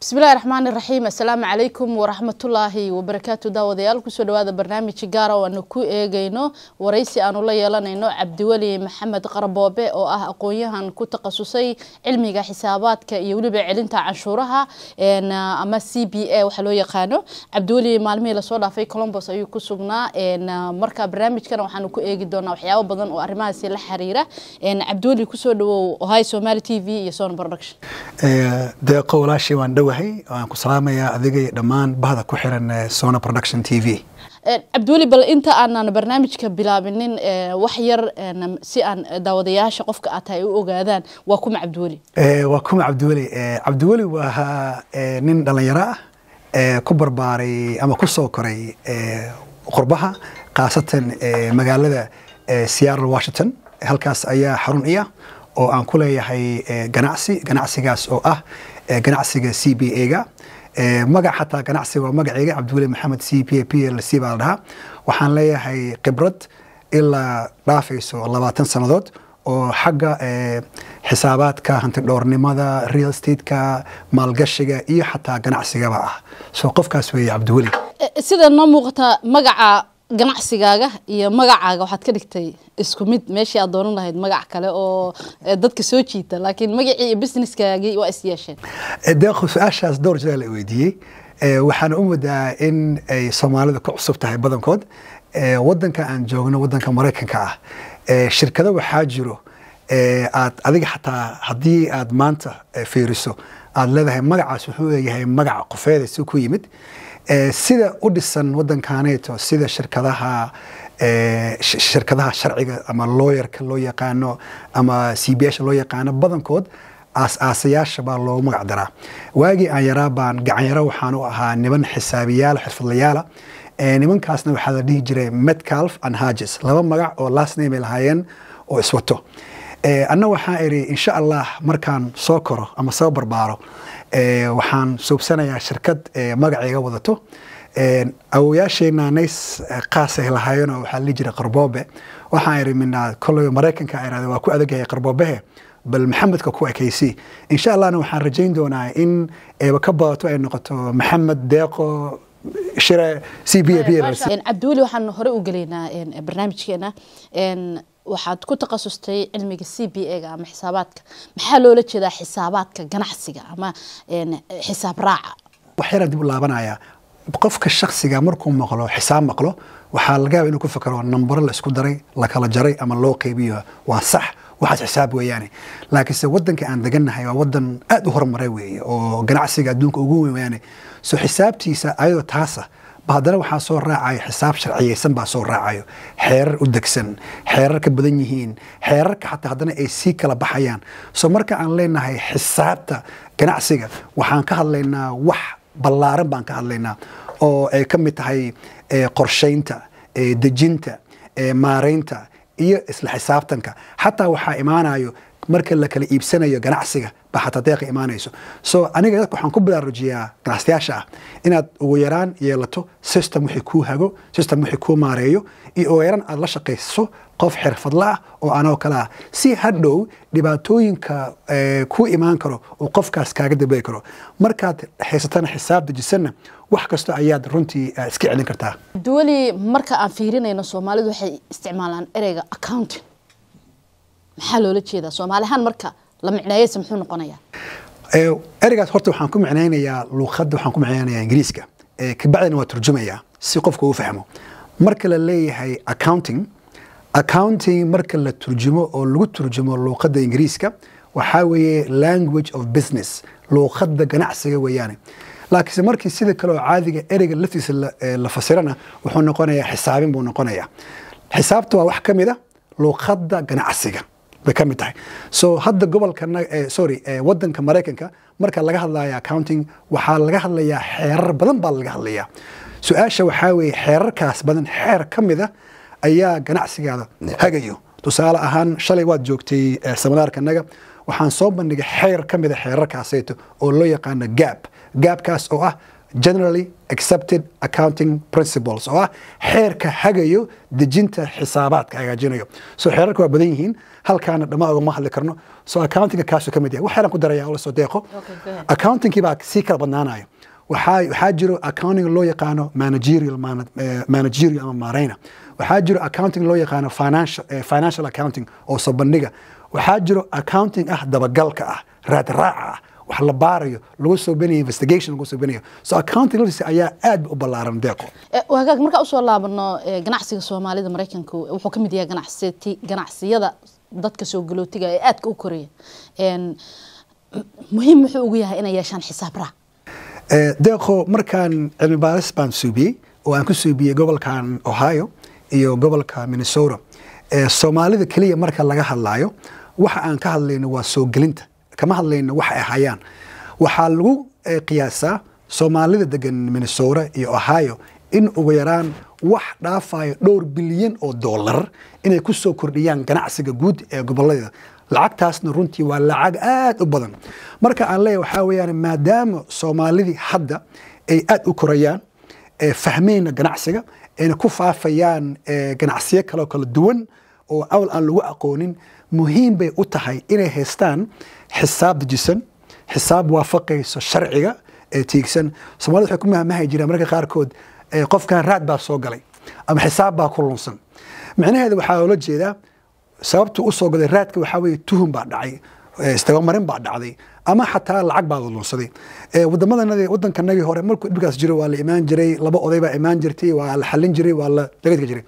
bismillahi raxmaan iraxiim assalaamu calaykum waraxmatullaahi wabarakaatu daawadayaal kusoo dhawaada barnaamij gaara oo aanu ku eegeyno waraysi aanu la yeelanayno cabdiweli maxamed qarboobe oo ah aqoonyahan ku takhasusay cilmiga xisaabaadka iyo weliba celinta canshuuraha ama c b a waxaa loo yaqaano cabdiweli maalmihii lasoo dhaafay colombos ayuu ku sugnaa marka barnaamijkana waxaanu ku eegi doonaa waxyaabo badan oo arrimahaasi la xiriira cabdiweli kusoo dhawow ohay somaali t v iyo son production deeqo walaashii waan dhow yahay waan ku salaamayaa adiga iyo dhammaan bahda ku xiran eh, sona production t v cabduuli eh, bal inta aanaan barnaamijka bilaabinin eh, wax yar si aan daawadayaasha qofka aad ah tahay u ogaadaan waa kuma cabdiweli waa kuma cabdiweli cabdiweli waa nin dhallinyaro ah ku barbaaray ama ku soo koray qurbaha khaasatan magaalada seattle washington halkaas ayaa xarun iya oo aan ku leeyahay ganacsi ganacsigaas oo ah ganacsiga c b a ga magac xataa ganacsiga waa magaceyga cabdiweli maxamed c p p l c baa la dhahaa waxaan leeyahay khibrad ilaa dhaafayso labaatan sannadood oo xagga xisaabaadka hantidhoornimada real stateka maalgashiga iyo xataa ganacsigaba ah soo qofkaas weeye cabdiweli e, sida noo muuqata magaca ganacsigaaga iyo magacaaga waxaad ka dhigtay isku mid meeshii aad doonan lahayd magac kale oo eh, dadka soo jiita laakiin magacii iyo businesskaagii waa is yeesheen eh, deeqo su-aashaas dhowr jeer la weydiiyey eh, waxaana u moodaa in ay soomaalida ku cusub tahay badankood wadanka aan joogno wadanka maraykanka ah shirkado waxaa jiro aad adiga xataa haddii aad maanta fiiriso aad leedahay magacaas wuxuu leeyahay magaca qofeed suu ku yimid Eh, sida u dhisan wadankaaneeto sida shirkadaha eh, shirkadaha sharciga ama looyarka loo yaqaano ama c b sha loo yaqaano badankood aas baa loogu magac daraa waagii aan yaraa baan gacanyaro waxaan u ahaa niman xisaabiyaala xirfadlayaala ah. eh, nimankaasna waxaa la dhihi jiray metcalf and hages laba magac oo last name lahaayeen oo iswato anna waxaan idhi insha allah markaan soo koro ama soo barbaaro Eh, waxaan suubsanayaa shirkad eh, magaceega wadato eh, awoyaasheenna nays kaasay lahaayeen oo waxaa lii jira qarboobe waxaan ihi minaa koley maraykanka ah, irahde waa ku adagahay qarboobehe bal maxamedka ku ekaysi insha allahna waxaan rajayn doonaa in ka badato ay noqoto maxamed deeqo shire c b abduuli waxaan hore u gelaynaa barnaamijkeena waxaad ku takhasustay cilmiga c b a ga ama xisaabaadka maxaa loola jeedaa xisaabaadka ganacsiga ama xisaab raaca waxyaraan dib u laabanaya qofka shaksiga markuu maqlo xisaab maqlo waxaa laga yaaba inuu ku fakero nambaro la isku daray lakala jaray ama loo qeybiyo waa sax waxaas xisaab weeyaane laakiinse waddanka aan degannahay waa waddan aada u horumaray weeye oo ganacsiga adduunka ugu weyn weyaane soo xisaabtiisa ayadoo taasa haddana waxaa soo raacaya xisaab sharciyeysan baa soo raacayo xeerar u degsan xeerar ka badan yihiin xeerarka xataa haddana ay sii kala baxayaan soo marka aan leenahay xisaabta ganacsiga waxaan ka hadlaynaa wax ballaaran baan ka hadlaynaa oo ay ka mid tahay eh, qorshaynta eh, dejinta eh, maaraynta iyo isla xisaabtanka xataa waxaa imaanayo marka la kala iibsanayo ganacsiga baxatadeeqa imaanayso so aniga dadka waxaan ku baraarujiyaa ganacsiyaasha ah inaad ugu yaraan yeelato system wixii kuu hago system wixii kuu maareeyo iyo ugu yaraan aad la shaqayso qof xirfadla ah oo anoo kale ah si hadhow dhibaatooyinka eh, ku imaan karo oo qofkaas kaaga dambey karo markaad haysatana xisaab dejisanna wax kasta ayaad runtii eh, iska celin kartaa duwali marka aan fiirinayno soomaalidu waxay isticmaalaan ereyga accounting maxaa loola jeedaa soomaali ahaan marka la micnaayeyse muxuu noqonayaa ereygaas horta waxaan ku micnaynayaa luuqadda waxaan ku micnaynayaa ingiriiska kabacdina waa turjumayaa si qofka uu fahmo marka la leeyahay accounting accounting marka la turjumo oo lagu turjumo luuqadda ingiriiska waxaa weeye language of business luuqadda ganacsiga weeyaane laakiinse markii sida kale oo caadiga ereyga laftiisa la fasirana wuxuu noqonayaa xisaabin buu noqonayaa xisaabta waa wax ka mid a ah luuqadda ganacsiga bay ka mid tahay so hadda gobolka eh, sorry eh, wadanka maraykanka marka laga hadlaya accounting waxaa laga hadlayaa xeerar badan baa laga hadlayaa su-aasha waxaa weeye xeerarkaas badan xeer ka mida ayaa ganacsigaada hagayo tusaale ahaan shalay waad joogtay eh, seminaarkanaga waxaan soo bandhigay xeer ka mida xeerarkaasayto oo loo yaqaano gaab gaabkaas oo ah generally accepted accounting principles oo ah xeerka hagayo dejinta xisaabaadka hagaajinayo so xeerarka waa badan yihiin halkaana dhammaan ogama hadli karno so accountinga kaasuu ka mid yahay wax yaran ku daraya oo lasoo deeqo accountingkii baa sii kala badnaanaya waxaa jiro accounting loo yaqaano managerial eh, managerial ama maarayna waxaa jiro accounting loo yaqaano eh, financial accounting oo soo bandhiga waxaa jiro accounting ah dabagalka ah raadraaca ah wax la baarayo lagu soo banayo investigation lagu soo banayo so accounting laftiisa ayaa aad u ballaaran deeqo hagaag eh, markaa usoo laabano ganacsiga soomaalida maraykanku wuxuu ka mid yahay ganacsiyada dadka soo galootiga ee aadka u koraya muhiim muxuu ugu yahay inay yeeshaan xisaab raac eh, deeqo markaan cilmi baaris baan suubiyey oo aan ku suubiyey gobolkan ohio iyo gobolka minnesota eh, soomaalida keliya marka laga hadlaayo waxa aan ka hadlayno waa soogelinta kama hadlayno waxa ay hayaan waxaa lagu eh, qiyaasaa soomaalida degan minnesota iyo ohio in ugu yaraan wax dhaafayo dhowr bilyan oo dollar inay ku soo kordhiyaan ganacsiga guud ee gobolada lacagtaasna runtii waa lacag aada u badan marka aan leeyahay waxaa weeyaan maadaama soomaalidii hadda ay aada u korayaan fahmeyna ganacsiga ayna ku faafayaan ganacsiyo kaleo kala duwan oo awal aan lagu aqoonin muhiim bay u tahay inay haystaan xisaab dejisan xisaab waafaqayso sharciga ee tiigsan soomalida waxay ku mahmahay jiraan marka qaarkood qofkan raad baa soo galay ama xisaab baa ku lunsan micnaheeda waxaa oola jeedaa sababtu u galay raadka waxaa weye tuhum baa dhacay istagamarin baa dhacday ama xataa lacag baad lunsaday wadamadanadi wadankanagii hore markuu dhibkaas jiro waa la imaan jiray laba oday imaan jirtay waa la xallin jiray waa la dagadka jiray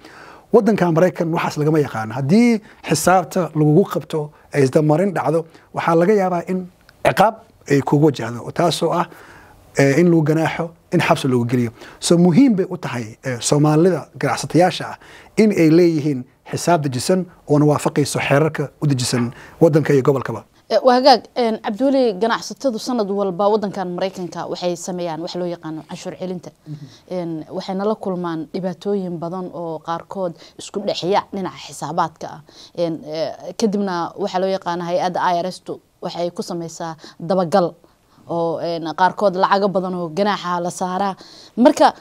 wadanka maraykan waxaas lagama yaqaan haddii xisaabta lagugu qabto ay isdamarin dhacdo waxaa laga yaabaa in ciqaab ay kugu wajahdo taasoo ah in lagu ganaaxo in xabsi lagu geliyo soo muhiim bay u tahay soomaalida ganacsatayaasha ah in ay leeyihiin xisaab dejisan oona waafaqayso xeerarka u dejisan wadanka iyo gobolkaba waa hagaag cabdiweli ganacsatadu sanad walba wadankan maraykanka waxay sameeyaan wax loo yaqaano canshuur celinta mhm. waxayna la kulmaan dhibaatooyin badan oo qaarkood isku dhexya dhinaca xisaabaadka ah kadibna waxaa loo yaqaana hay-adda i r s tu waxay ku sameysaa dabagal oo qaarkood lacago badan oo ganaaxa la saaraa marka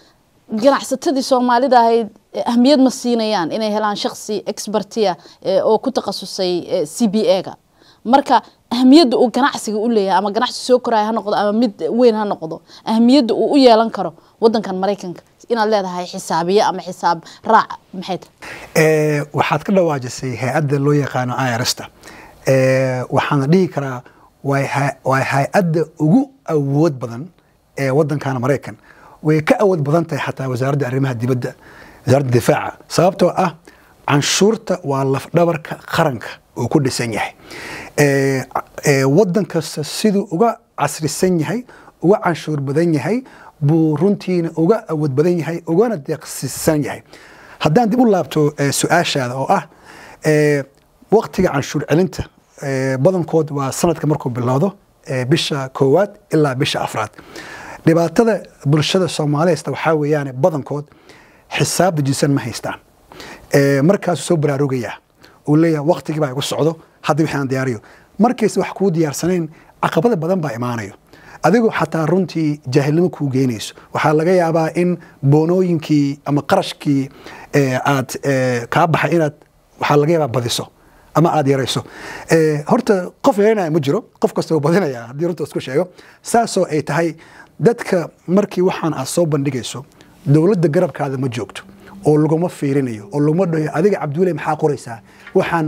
ganacsatadii soomaalida ahayd eh, ahmiyad ma siinayaan inay helaan shaksi expertia eh, oo ku takhasusay eh, c b a-ga marka ahmiyadda uu ganacsiga u leeyahay ama ganacsi soo koraya ha noqdo ama mid weyn ha noqdo ahmiyadda uu u yeelan karo wadankan maraykanka inaad leedahay xisaabiye ama xisaab raac maxay tahay waxaad ka dhawaajisay hay-adda loo yaqaano irsta waxaana dhihi karaa waa hay-adda ugu awood badan ee wadankana maraykan way ka awood badan tahay xataa wasaaradda arrimaha dibadda wasaaradda difaaca sababtoo ah canshuurta waa laf dhabarka qaranka uu ku dhisan yahay wadan kasta siduu uga casrisan yahay uga canshuur badan yahay buu runtiina uga awood badan yahay ugana deeqsisan yahay haddaan dib u laabto su-aashaada oo ah waktiga canshuur celinta badankood waa sanadka markuu bilowdo bisha koowaad ilaa bisha afraad dhibaatada bulshada soomaaliyesta waxaa weeyaan badankood xisaab dejisan ma haystaan markaasuu soo baraarugayaa uu leeyahay waqtigii baa igu socdo haddii waxaan diyaariyo markaysa wax kuu diyaarsanayn caqabada badan baa imaanayo adigu xataa runtii jaahilnimo kuu geynayso waxaa laga yaabaa in boonooyinkii ama qarashkii aad kaa baxay inaad waxaa laga yaabaa badiso ama aad yarayso eh, horta qof yaranaya ma jiro qof kastoo badinaya haddii runta isku sheego saasoo ay tahay dadka markii waxaan aad soo bandhigayso dowladda garabkaada ma joogto oo laguma fiirinayo oo laguma dhayo adiga cabdiweli maxaa qoraysaa waxaan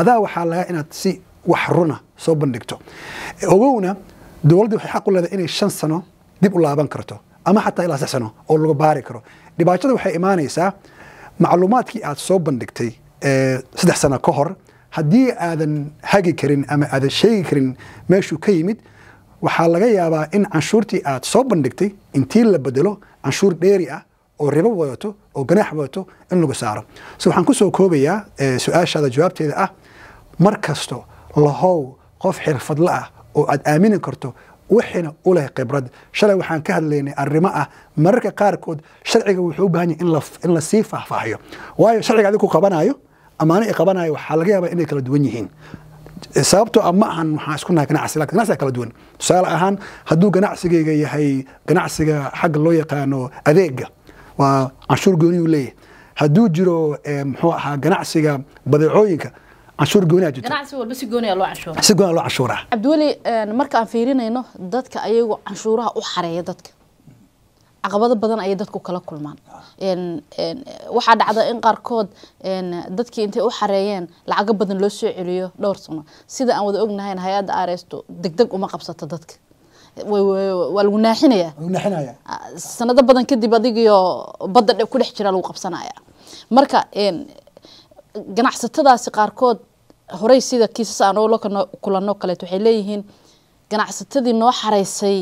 adaa waxaa lagaa inaad si wax runa soo bandhigto eh, ogowna dowladda waxay xaq u leedahay inay shan sano dib u laaban karto ama xataa ilaa sax oo lagu baari karo dhibaatada waxay imaanaysaa macluumaadkii aad soo bandhigtay eh, saddex sano ka hor haddii aadan hagi karin ama aadan sheegi karin meeshuu ka yimid waxaa laga yaabaa in canshuurtii aad soo bandhigtay intii la bedelo canshuur dheeri ah oo ribo wadato oo ganaax wadato in lagu saaro se waxaan ku soo koobayaa eh, su-aashaada jawaabteeda ah mar kasto lahow qof xirfadla ah oo aad aamini karto wixina u leh khibrad shalay waxaan ka hadlaynay arrimo ah mararka qaarkood sharciga wuxuu u baahan yahay in la sii faahfaahiyo waayo sharciga adigu ku qabanayo ammaano ay qabanayo waxaa laga yaabaa inay kala duwan yihiin sababtoo a ah ma ahan waxaan isku nahay ganacsi lakin ganacsiga kala duwan tusaale ahaan hadduu ganacsigayga yahay ganacsiga xagga loo yaqaano adeega waa canshuur gooniyuu leeyahay hadduu jiro eh, muxuu ahaa ganacsiga badeecooyinka canshuur gooniyaa jirto ganacsi walba si gooniyaa loo canshuuraa si gooniyaa loo canshuuraa cabdiweli eh, marka aan fiirinayno dadka ayagu canshuuraha u xareeya dadka caqabado badan ayay dadku kala kulmaan waxaa dhacda in qaarkood dadkii intay u xareeyeen lacago badan loo soo celiyo dhowr sano sida aan wada ognahayn hay-adda aresto degdeg uma qabsato dadka waa lagu naaxinayaa ah, sanado badan kadib adigiyo badda ku kudhex jira lagu qabsanaya marka ganacsatadaasi qaarkood horey sida kiisas aan la kulanoo kaleet waxay leeyihiin ganacsatadii noo xareysay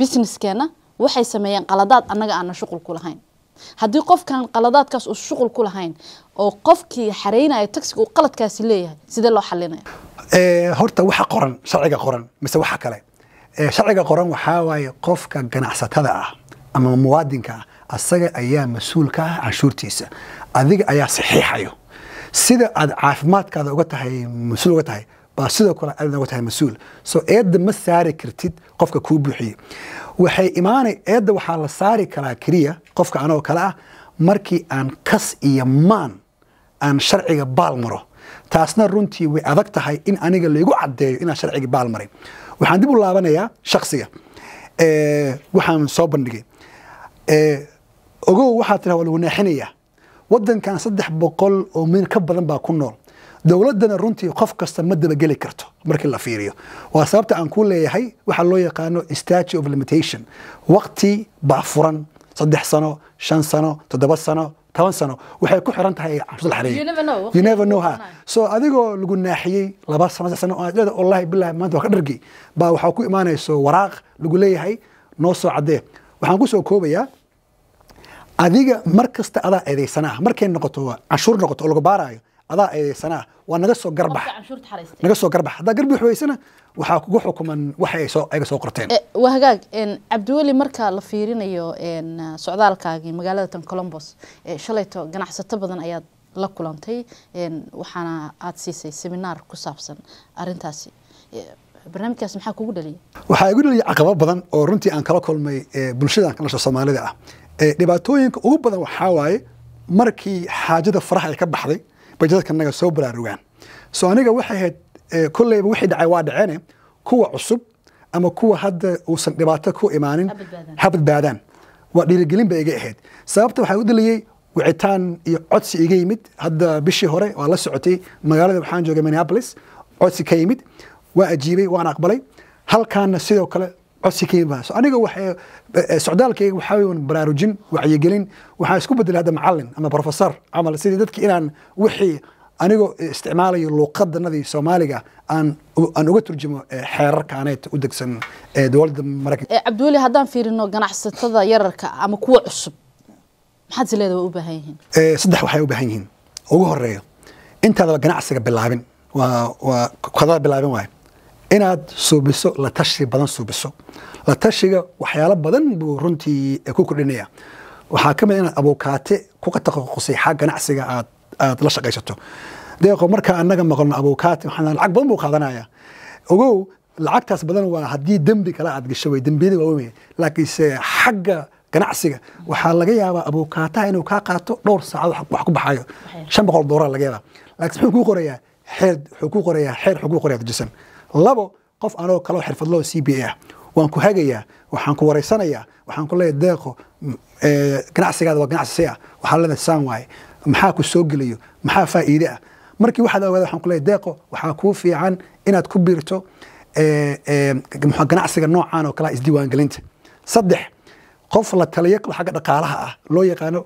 businesskeena waxay sameeyeen qaladaad annaga aana shuqul ku lahayn haddii qofkan qaladaadkaas uu shuqul ku lahayn oo qofkii xareynaya taxiga uu qaladkaasi leeyahay sidee loo xalinaya eh, horta waxa qoran sharciga qoran mise waxa kale eh, sharciga qoran waxaa waaye qofka ganacsatada ah ama muwaadinka ah asaga ayaa mas-uul ka ah canshuurtiisa adiga ayaa saxiixayo sida aad caafimaadkaada uga tahay mas-uul uga tahay waa sidoo kale aad nooga tahay mas-uul soo eedda ma saari kartid qofka kuu buuxiye waxay imaana eedda waxaa la saari karaa keliya qofka anoo kale ah markii aan kas iyo maan aan sharciga baal maro taasna runtii way adag tahay in aniga laygu caddeeyo inaan sharciga baal maray waxaan dib u laabanayaa shaksiga waxaan soo bandhigay ogow waxaa tiraa waa lagu naaxinayaa waddankan saddex boqol oo min ka badan baa ku nool dowladana runtii qof kasta ma dabageli karto markii la fiiriyo waa sababta aan ku leeyahay waxaa loo yaqaano statue of limitation waqti baafuran saddex sano shan sano toddoba sano toban sano waxay ku xiran tahay canshuurlaxriiryunevernoha soo adigoo lagu naaxiyey laba sano bilahi maanta waa ka dhargi baa waxaa ku imaanayso waraaq lagu leeyahay noo soo caddee waxaan ku soo koobayaa adiga mar kasta adaa eedaysana ah markay noqoto canshuur noqoto oo lagu baaraayo adaa eedeysanaa eh, waa naga soo garbax naga soo garbax haddaa garbi waysana waxaa kugu xukuman waxa ay soo ayaga soo qorteen eh, waa cabdiweli marka la fiirinayo socdaalkaagii magaalada tan colombos eh, shalayto ganacsato badan ayaad la kulantay waxaana aad siisay seminaar ku saabsan arrintaasi barnaamijkaas maxaa kugu dhaliya waxaa igu dhaliya caqabo badan oo runtii aan kala kulmay bulshadan ka soomaalida ah dhibaatooyinka ugu badan waxaa waaye markii xaajada faraha ay ka baxday bay naga soo baraarugaan so aniga waxay ahayd eh, kolleyba wixii dhacay waa dhaceene eh, kuwa cusub ama kuwa hadda uusan dhibaato ku imaanin ha waa dhiirigelin ba iga ahayd sababta waxaa u daliyey wicitaan iyo codsi iga yimid hadda bishii hore waa la socotay magaalada waxaan joogay minneapolis codsi ka yimid waa ajiibay waan aqbalay halkaana sidoo kale codsikaybaas aniga eh, socdaalkayga waxaa baraarujin wacyigelin waxaa isku bedelay hadda macalin ama profesor camal sidii dadki inaan wixii anigoo isticmaalayo luuqadanadii soomaaliga aan uga turjumo eh, xeerarkaaneed u degsan eh, dowladda maraykan cabdiweli haddaan fiirino ganacsatada yararka ama kuwa cusub maxaad si leeda waa u baahan yihiin saddex waxay u baahan yihiin ugu horeeyo intaadaba ganacsiga bilaabin waa waa kwadada bilaabin waayo inaad suubiso la tashi badan suubiso la tashiga waxyaalo badan buu runtii ku kordhinaya waxaa ka mid ah inaad abuukaate kuga taqasusay xag ganacsiga aad aad la shaqaysato deeqo markaa annaga maqlno abuukaate maxaa lacag badan buu qaadanaya ogow lacagtaas badan waa haddii dembi kale aad gasho way dembiyada waaweyn laakiinse xagga ganacsiga waxaa laga yaabaa abuukaataha inuu kaa qaato dhowr saacad wax ku baxayo shan boqol doolara laga yaabaa laakiin muxuu kuu qorayaa xeer wuxuu kuu qorayaa xeer wuxuu kuu qorayaa dajisan labo qof anoo kaloo xirfadloo c b a ah waan ku hagayaa waxaan ku waraysanayaa waxaan ku leeyahay deeqo mm, ganacsigaada waa ganacsi si ah waxaa leedahay saan waaye maxaa ku soo gelayo maxaa faa'iide ah markii waxaad ogaada waxaan ku leeyahay deeqo waxaa kuu fiican inaad ku biirto ganacsiga noocaan oo kalea ah isdiiwaangelinta saddex qof la taliyo xagga dhaqaalaha ah loo yaqaano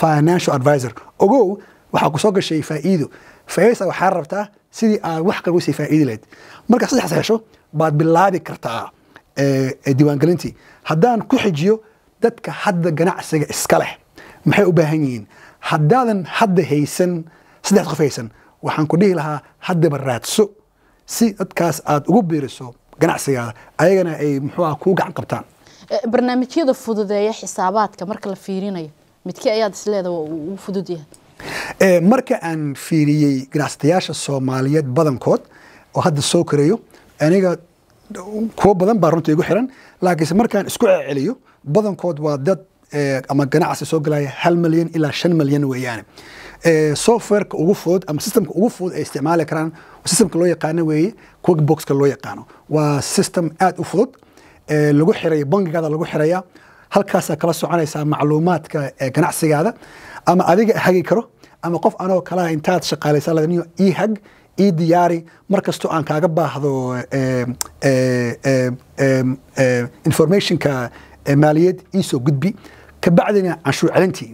financial advisor ogow waxaa ku gashay faa'iido faa'iidasa waxaa rabtaa sidii aad wax kale usii faa'idi lahayd marka saddexaas hesho baad bilaabi kartaa eh, eh, diiwaangelintii haddaan ku xijiyo dadka hadda ganacsiga iska leh maxay u baahan yihiin haddaadan hadda haysan saddex qof haysan waxaan ku dhihi lahaa haddaba raadso si dadkaas aad ugu biiriso ganacsigaada ayagana ay muxuuah kuu gacan qabtaan eh, barnaamijyada fududeeya xisaabaadka marka la fiirinayo midkii ayaad isleeda ugu fududyahay E, marka aan fiiriyey ganacsatayaasha soomaaliyeed badankood oo hadda soo koreeyo aniga kuwo badan baa runta igu xiran laakiinse markaan isku ceceliyo badankood waa dad e, ama ganacsi soo galaya hal milyan ilaa shan milyan weeyaane e, softwareka ugu fudud ama systemka ugu fudud ay isticmaali karaan systemka loo yaqaano weeye quickboxka loo yaqaano waa system aada u fudud lagu xiraya bangigaada lagu xiraya halkaasaa kala soconaysaa macluumaadka ganacsigaada ama adiga hagi karo ama qof anoo kalaha intaad shaqaalaysaa laniyo ii hag ii diyaari mar kastoo aan kaaga baahdo informationka maaliyad ii soo gudbi kabacdina canshuur celintii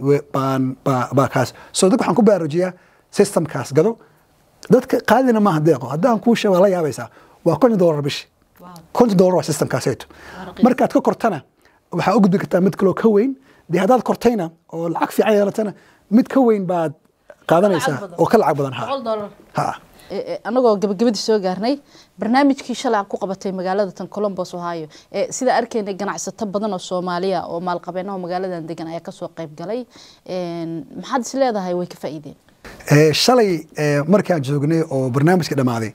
baa kaas so dad waxaan ku baraarujiyaa systemkaas gado dadka qaadina maaha deeqo haddaan kuu waa la yaabaysaa waa konton dollar bishi konton dollar waa systemkaas markaad ka kortana waxaa u gudbi kartaa mid kaloo ka weyn dee haddaad kortayna oo lacag fiican yeelatana mid ka weyn baad qaadanaysaa oo ka lacag badan ha eh, eh, annagoo gabagabadii soo gaarnay barnaamijkii shalay aan ku qabatay magaalada tan colombos ohio ee eh, sida arkaynay ganacsato badan oo soomaaliya oo maalqabeenaha magaaladan degan ayaa kasoo qayb galay maxaad is leedahay way ka faa'iideen shalay markaan joognay oo barnaamijka dhammaaday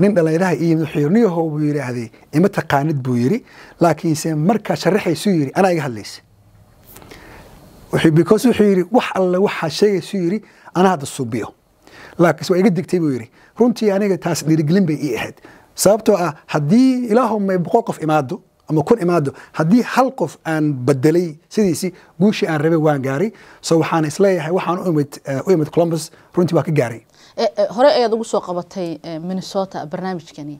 nin dhallinyaraha iyoxirniyaho buu yidhaahdee ima taqaanid buu yidhi laakiinse markaa sharaxaysuu yidhi anaa iga hadlaysa because wuxuu yidhi wax alle waxaa sheegaysuu yidhi anaa hadda suubiyo laakiinse waa iga digtay buu yidhi runtii aniga taas dhiirigelin bay ii ahayd sababtoo ah haddii ilaahumay boqol qof imaado ama kun imaado haddii hal qof aan bedelay sidiisii guushii aan rabay waan gaaray so waxaan isleeyahay waxaan eh, u imid columbus runtii waa ka gaaray Eh, eh, hore ayaad ugu soo qabatay eh, minnesota barnaamijkani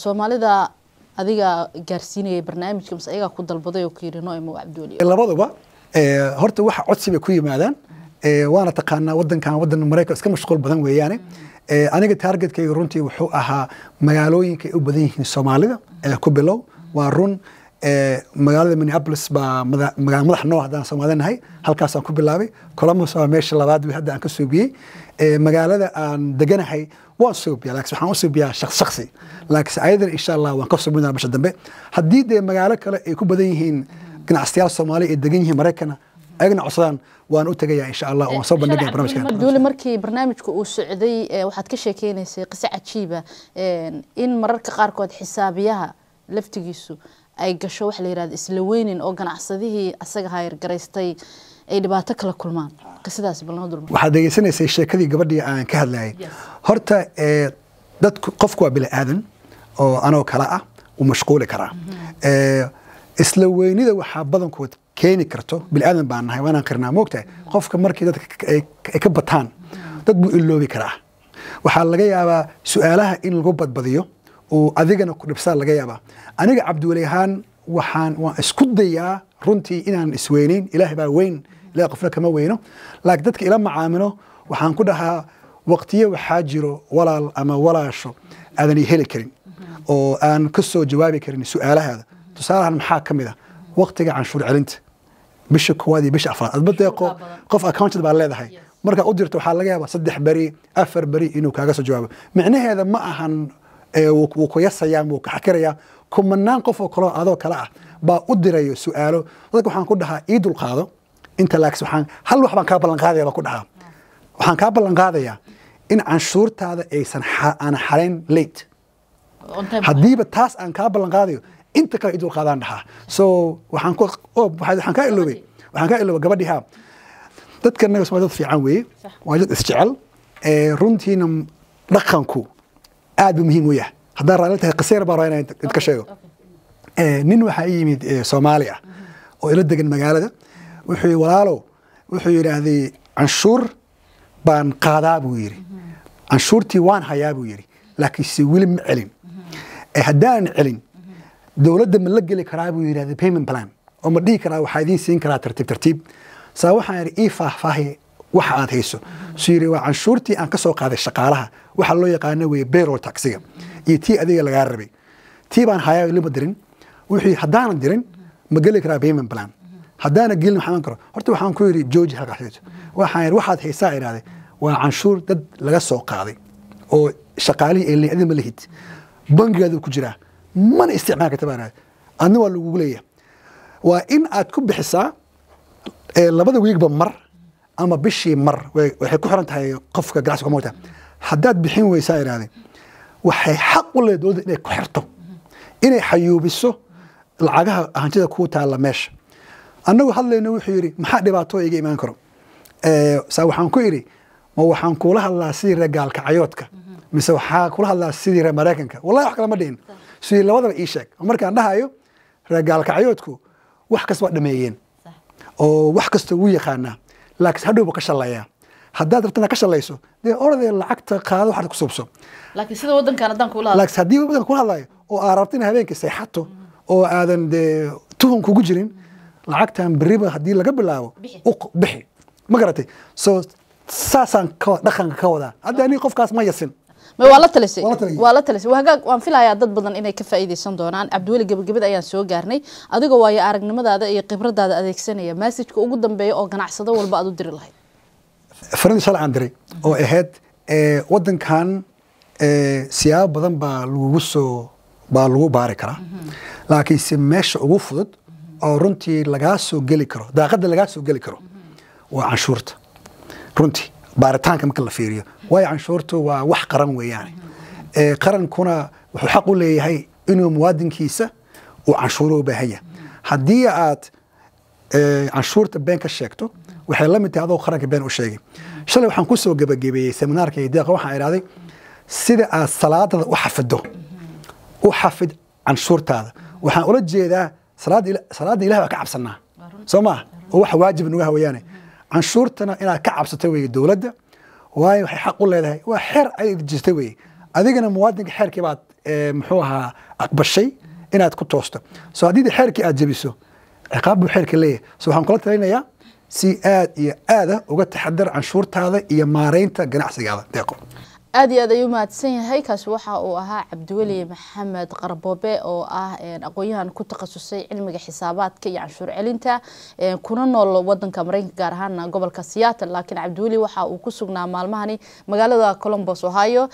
soomaalida adiga gaarsiinaya barnaamijka mase ayagaa ku dalbaday oo ku yidhi noimo cabdiweli labaduba horta waxa codsi bay ku yimaadaan waana taqaanaa wadankan wadan maraykan iska mashquul badan weeyaane aniga taargetkayga runtii wuxuu ahaa magaalooyinka ay u badan yihiin soomaalida ee ku bilow waa run magaalada minneapolis baa madax noo haddaan soomaalinahay halkaasaan ku bilaabay columbus waa meesha labaad wi hadda aan ka soobiyey magaalada aan deganahay waan soobiya laakiin waxaan u soobiyaa shaksi laakiin ayadan insha allah waan ka soobin doonaa bisha dambe haddii dee magaalo kale ay ku badan yihiin ganacsiyaal soomaali ay degan yihiin maraykana ayagana codsadaan waan u tegaya insha allah waan soo bandhigaya barnaamijka markii barnaamijku uu socday waxaad ka sheekeynaysay qiso cajiiba in mararka qaarkood xisaabiyaha laftigiisu ay gasho waxa la yirahda isla weynin oo ganacsadihii asaga hayrgaraystay ay dhibaato kala kulmaan qisadaas bal noo durma waxaad dhegaysanaysay sheekadii gabadhii aan ka hadlayay horta eh, dadku qofku waa bini aadan oo anoo kale ah u mashquuli karaa mm-hmm. eh, isla weynida waxaa badankood keeni karto bini aadan baan nahay waanaan qirnaa moogtahay mm-hmm. qofka markii dadka ay ka bataan mm-hmm. dad buu iloobi karaa waxaa laga yaabaa su-aalaha in lagu badbadiyo oo adigana kudhibsaa laga yaabaa aniga cabdiweli ahaan waxaan waan isku dayaa runtii inaan isweynayn ilaahay baa weyn ilahay qofna kama weyno laakiin dadka ila macaamilo waxaan ku dhahaa waqtiyo waxaa jiro walaal ama walaasho aadanay heli karin oo aan ka soo jawaabi karin su-aalahaada tusaalahan maxaa ka mid ah waqtiga canshuur celinta bisha koowaad iyo bisha afraad adba deeqo qof accountant baa leedahay markaa u dirto waxaa laga yaabaa saddex beri afar beri inuu kaaga soo jawaabo micnaheeda ma ahan wuu kuyasaya wuu kaxakiraya kumanaan qof oo kaleo adoo kale ah baa u dirayo su-aalo dadka waxaan ku dhahaa ii dulqaado inta laaks waxaan hal wax kaa ballanqaadaya baan ku dhahaa waxaan kaa ballanqaadayaa in canshuurtaada aysan aan xalayn late haddiiba taas aan kaa ballanqaadayo inta kale ii dulqaadaan dhahaa so waxaan kaa iloobay waxaan kaa iloobay gabadhiha dadka naga somal dad fiican weeye waa dad isjecel runtiina dhaqanku aad buu muhiim u yahay haddaa raali tahay qasayr baan rabaa inaan idinka sheego eh, nin waxaa ii yimid eh, soomaali ah mm-hmm. oo ila degan magaalada wuxuu yidhi walaalow wuxuu yidhaahday canshuur baan qaadaa buu yidhi mm-hmm. canshuurtii waan hayaa buu yidhi laakiinse weli ma celin mm-hmm. eh, haddaan celin dowladda ma la geli karaa buu yidhahday payment plan oo ma dhihi karaa waxaa idiin siin karaa tartiib tartiib saa waxaan yidhi ii faahfaahiye waxa aad hayso suu waa canshuurtii aan ka qaaday shaqaalaha waxaa loo yaqaana weye berol taxiga iyo tii adiga lagaa rabay tii baan hayaa lima dirin wixii haddaana dirin ma geli karaa payment plan haddaana gelin ma karo horta waxaan ku yidhi jooji halkaas waxaan yidhi waxaad haysaa idhaahday waa canshuur dad laga soo qaaday oo shaqaalihii ay adin ma lihid bangigaadu ku jiraa mana isticmaal karta baan adna waa lagugu leeyahay waa in aad ku bixisaa eh, labada wiigba mar ama bishii mar waxay ku xiran tahay qofka ganacsiga moota haddaad bixin weysaa ihahday waxay xaq u leedahay dowladda inay ku xirto inay xayuubiso lacagaha ahanjada kuu taalla meesha annagu hadlayno wuxuu yidhi maxaa dhibaato iga imaan karo saa waxaan ku idhi ma waxaan kula hadlaa sidii reer gaalkacyoodka mise waxaa kula hadlaa sidii reer maraykanka wallahi wax kale ma dhihin sidii labadaba ii sheeg markaan dhahayo reer gaalkacyoodku wax kasta waa dhameeyeen oo wax kasta wuu yaqaanaa laakiin hadhowba ka shallaya haddaad rabtana ka shalayso dee orodee lacagta qaado waxaad ku subso laakiin sida wadankan haddaan hadlayo oo aad rabto in habeenkii seexato oo aadan dee tuhun kugu jirin lacagtan beriba haddii laga bilaabo bixi ma garatay soo saasaan dhaqanka ka wadaa hadda aniga qofkaas ma yasin waan filayaa dad badan inay ka faa'iideysan doonaan cabdiweli gebagabada ayaan soo gaarnay adiga waayo aragnimadaada iyo khibradaada adeegsanaya maasajka ugu dambeeya oo ganacsado walba aad u diri lahayd farin shalcaan diray oo ahayd eh, wadankan eh, siyaabo badan baa lagugu soo baa lagu baari karaa mm-hmm. laakiinse meesha ugu fudud oo runtii lagaa soo geli karo daaqadda lagaa soo geli karo mm-hmm. waa canshuurta runtii baaritaanka marka la fiiriyo waayo canshuurtu waa wax qaran weeyaane qarankuna wuxuu xaq u leeyahay inuu muwaadinkiisa uu canshuuro u baahan yahay haddii aad canshuurta been ka sheegto waxay la mid tahay adoo qaranka been u sheegay shalay waxaan ku soo gebagabeeyey seminaarka iyo deeqa waxaan idhahday sida aad salaadada u xafido u xafid canshuurtaada waxaan ula jeedaa salaada ilahi baa ka cabsanaa soo maaha oo waxa waajib nuga hawayaane canshuurtana inaad ka cabsatay weye dowladda waayo waxay xaq u leedahay waa xeer ayaad jirta weye adigana muwaadinka xeerkii baad eh, muxuu ahaa aqbashay inaad ku toosto soo haddii xeerkii aad jabiso ciqaab buu xeerka leeyahay so waxaan kula talinayaa si aad iyo aada ah uga taxadar canshuurtaada iyo maareynta ganacsigaada deeqo aada iyo aad ayuu mahadsan yahay kaasi waxa uu ahaa cabdiweli mm. maxamed qarboobe oo ah aqoonyahan ku takhasusay cilmiga xisaabaadka iyo canshuur celinta kuna nool wadanka mareykanka gaar ahaana gobolka seattle laakiin cabdiweli waxa uu ku sugnaa maalmahani magaalada colombos ohio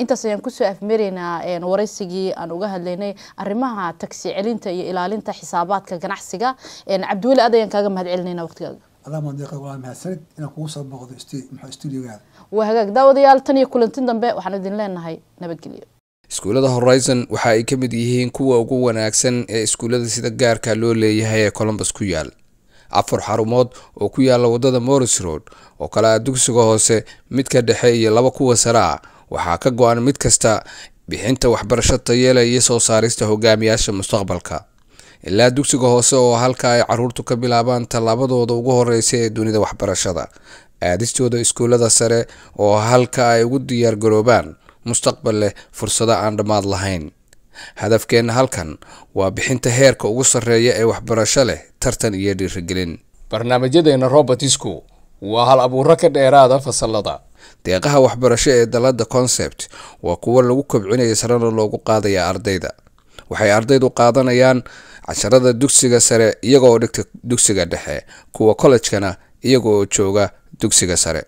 intaas ayaan kusoo afmeeraynaa wareysigii aan uga hadlaynay arimaha tagsi celinta iyo ilaalinta xisaabaadka ganacsiga cabdiweli aad ayaan kaaga mahad celinayna waqtigaaga waa hagaag daawadayaal tan iyo kulantin dambe waxaan idin leenahay nabadgelyo iskuullada horizon waxa ay ka mid yihiin kuwa ugu wanaagsan ee iskuullada sida gaarka loo leeyahay ee colombus ku yaal afar xarumood oo ku yaalla waddada morris road oo kale ah dugsiga hoose midka dhexe iyo laba kuwa sare ah waxaa ka go-an mid kasta bixinta waxbarasho tayeela iyo soo saarista hogaamiyaasha mustaqbalka ilaa dugsiga hoose oo halka ay caruurtu ka bilaabaan tallaabadooda ugu horeysa ee dunida waxbarashada aadistooda iskuullada sare oo halka ay ugu diyaargaroobaan mustaqbal leh fursado aan dhammaad lahayn hadafkeenna halkan waa bixinta heerka ugu sarreeya ee waxbarasho leh tartan iyo dhiirigelin barnaamijyadeenna robertisku waa hal abuuro ka dheeraada fasalada deeqaha waxbarasho ee dalada concept waa kuwo lagu kobcinaya sarana loogu qaadaya ardayda waxay ardaydu qaadanayaan casharada dugsiga sare iyagoo dhigta dugsiga dhexe kuwa kollejkana iyagooo jooga dugsiga sare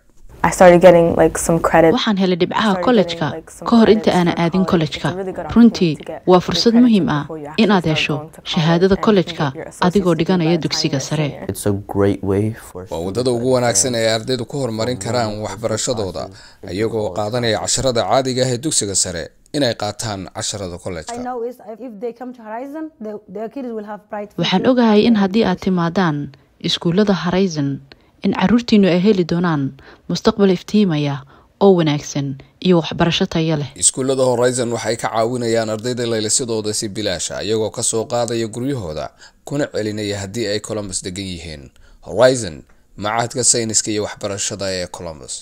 waxaan helay dhibcaha kollejka ka hor inta aana aadin kollejka runtii waa fursad muhiim ah inaad hesho shahaadada kollejka adigoo dhiganaya dugsiga sare waa wadada ugu wanaagsan ee ardaydu ku horumarin karaan waxbarashadooda iyagoo qaadanaya casharada caadiga ah ee dugsiga sare inay qaataan casharada kolejkawaxaan ogahay in haddii aad timaadaan iskuullada horizon in caruurtiinu ay heli doonaan mustaqbal iftiimaya oo wanaagsan iyo waxbarasho taya leh iskuullada horizon waxay ka caawinayaan ardayda laylisadooda si bilaasha iyagoo kasoo qaadaya guryahooda kuna celinaya haddii ay columbus degan yihiin horizon macaadka sayniska iyo waxbarashada ee columbus